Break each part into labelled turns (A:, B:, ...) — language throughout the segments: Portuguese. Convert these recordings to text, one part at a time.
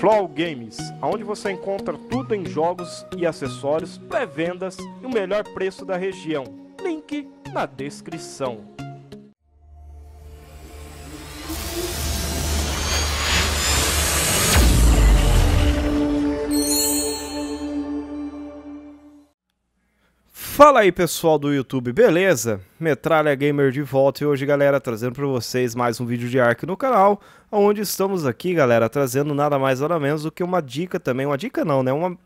A: Flow Games, onde você encontra tudo em jogos e acessórios, pré-vendas e o melhor preço da região. Link na descrição. Fala aí pessoal do YouTube, beleza? Metralha Gamer de volta e hoje galera trazendo para vocês mais um vídeo de arco no canal Onde estamos aqui galera trazendo nada mais nada menos do que uma dica também, uma dica não né, uma,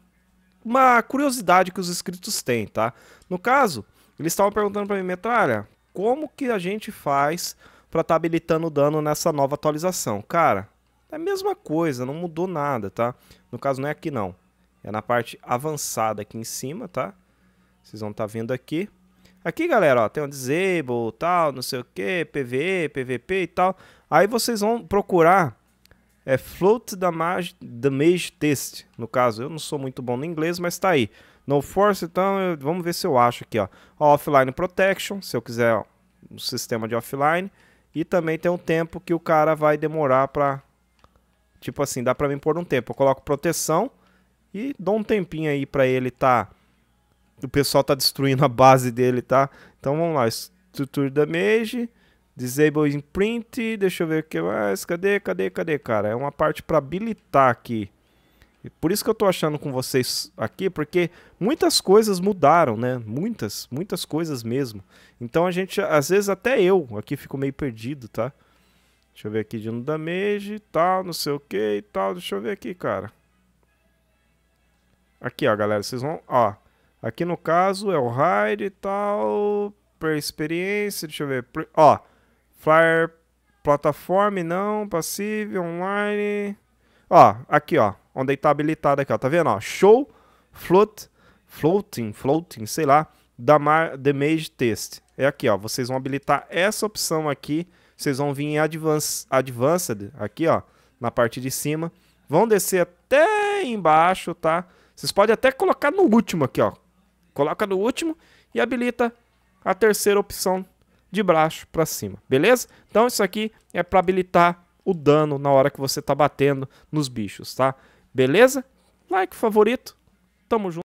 A: uma curiosidade que os inscritos têm tá No caso, eles estavam perguntando para mim, Metralha, como que a gente faz para estar tá habilitando dano nessa nova atualização? Cara, é a mesma coisa, não mudou nada tá, no caso não é aqui não é na parte avançada aqui em cima, tá? Vocês vão estar tá vendo aqui. Aqui, galera, ó, tem um disable, tal, não sei o que, PVE, PVP e tal. Aí vocês vão procurar é float damage, damage test. No caso, eu não sou muito bom no inglês, mas tá aí. No force, então, eu, vamos ver se eu acho aqui, ó. offline protection, se eu quiser ó, um sistema de offline. E também tem um tempo que o cara vai demorar pra... Tipo assim, dá pra mim pôr um tempo. Eu coloco proteção e dou um tempinho aí pra ele tá o pessoal tá destruindo a base dele, tá? Então vamos lá, Structure Damage, Disable Imprint, deixa eu ver o que mais, cadê, cadê, cadê, cara? É uma parte para habilitar aqui. E por isso que eu tô achando com vocês aqui, porque muitas coisas mudaram, né? Muitas, muitas coisas mesmo. Então a gente, às vezes até eu aqui fico meio perdido, tá? Deixa eu ver aqui de no damage, tal, não sei o que e tal. Deixa eu ver aqui, cara. Aqui, ó, galera, vocês vão, ó. Aqui no caso é o raid e tal. Per experiência, deixa eu ver. Ó, Flyer plataforma não, passivo, online. Ó, aqui ó, onde ele tá habilitado aqui ó, tá vendo ó? Show, float, floating, floating, sei lá, da damage test. É aqui ó, vocês vão habilitar essa opção aqui, vocês vão vir em advanced, advanced aqui ó, na parte de cima. Vão descer até embaixo, tá? Vocês podem até colocar no último aqui ó, coloca no último e habilita a terceira opção de baixo para cima, beleza? Então isso aqui é para habilitar o dano na hora que você tá batendo nos bichos, tá? Beleza? Like, favorito. Tamo junto.